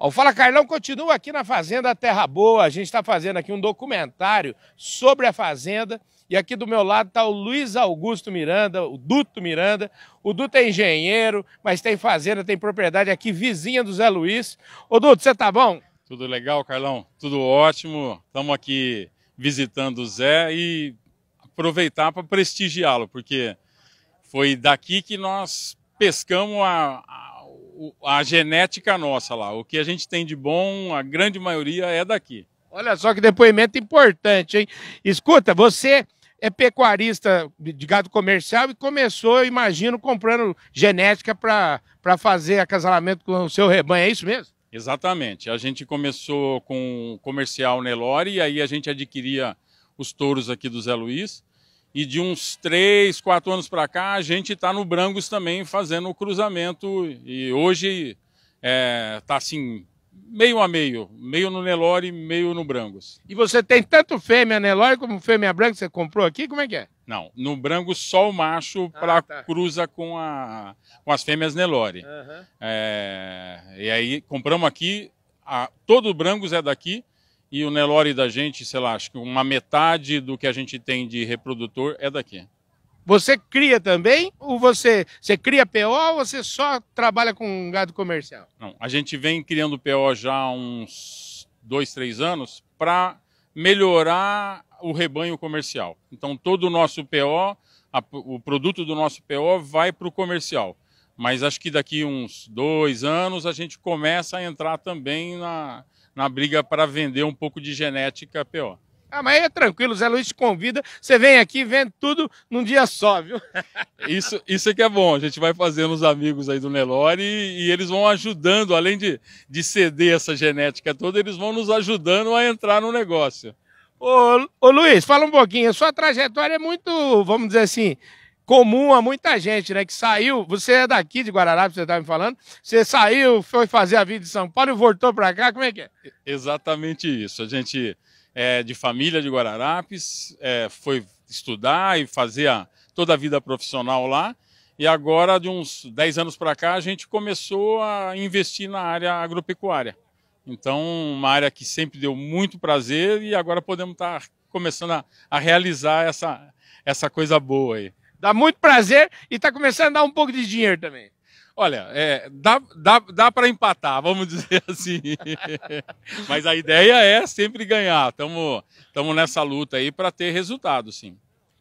O Fala Carlão continua aqui na Fazenda Terra Boa. A gente está fazendo aqui um documentário sobre a Fazenda. E aqui do meu lado está o Luiz Augusto Miranda, o Duto Miranda. O Duto é engenheiro, mas tem fazenda, tem propriedade aqui vizinha do Zé Luiz. Ô Duto, você tá bom? Tudo legal, Carlão? Tudo ótimo. Estamos aqui visitando o Zé e aproveitar para prestigiá-lo, porque foi daqui que nós pescamos a, a a genética nossa lá. O que a gente tem de bom, a grande maioria é daqui. Olha só que depoimento importante, hein? Escuta, você é pecuarista de gado comercial e começou, imagino, comprando genética para fazer acasalamento com o seu rebanho, é isso mesmo? Exatamente. A gente começou com o comercial Nelore e aí a gente adquiria os touros aqui do Zé Luiz. E de uns três, quatro anos para cá, a gente está no Brangos também fazendo o cruzamento. E hoje está é, tá assim, meio a meio. Meio no Nelore, meio no Brangos. E você tem tanto fêmea Nelore como fêmea branca que você comprou aqui? Como é que é? Não, no Brangos só o macho ah, para tá. cruza com, a, com as fêmeas Nelore. Uhum. É, e aí compramos aqui, a, todo o Brangos é daqui, e o Nelore da gente, sei lá, acho que uma metade do que a gente tem de reprodutor é daqui. Você cria também? Ou você, você cria PO ou você só trabalha com gado comercial? Não, a gente vem criando PO já há uns dois, três anos para melhorar o rebanho comercial. Então todo o nosso PO, a, o produto do nosso PO vai para o comercial. Mas acho que daqui uns dois anos a gente começa a entrar também na, na briga para vender um pouco de genética PO. Ah, mas é tranquilo, Zé Luiz te convida, você vem aqui, vende tudo num dia só, viu? isso, isso é que é bom, a gente vai fazendo os amigos aí do Nelore e, e, eles vão ajudando, além de, de ceder essa genética toda, eles vão nos ajudando a entrar no negócio. Ô, ô Luiz, fala um pouquinho, a sua trajetória é muito, vamos dizer assim, comum a muita gente, né? Que saiu, você é daqui de Guararapes, você estava tá me falando, você saiu, foi fazer a vida em São Paulo e voltou para cá, como é que é? Exatamente isso. A gente é de família de Guararapes, é, foi estudar e fazer a, toda a vida profissional lá. E agora, de uns 10 anos para cá, a gente começou a investir na área agropecuária. Então, uma área que sempre deu muito prazer e agora podemos estar tá começando a, a realizar essa, essa coisa boa aí. Dá muito prazer e está começando a dar um pouco de dinheiro também. Olha, é, dá, dá, dá para empatar, vamos dizer assim. Mas a ideia é sempre ganhar. Estamos nessa luta aí para ter resultado, sim.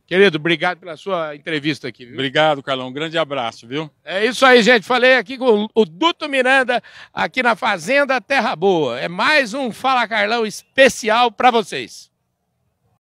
Querido, obrigado pela sua entrevista aqui. Viu? Obrigado, Carlão. Um grande abraço, viu? É isso aí, gente. Falei aqui com o Duto Miranda, aqui na Fazenda Terra Boa. É mais um Fala Carlão especial para vocês.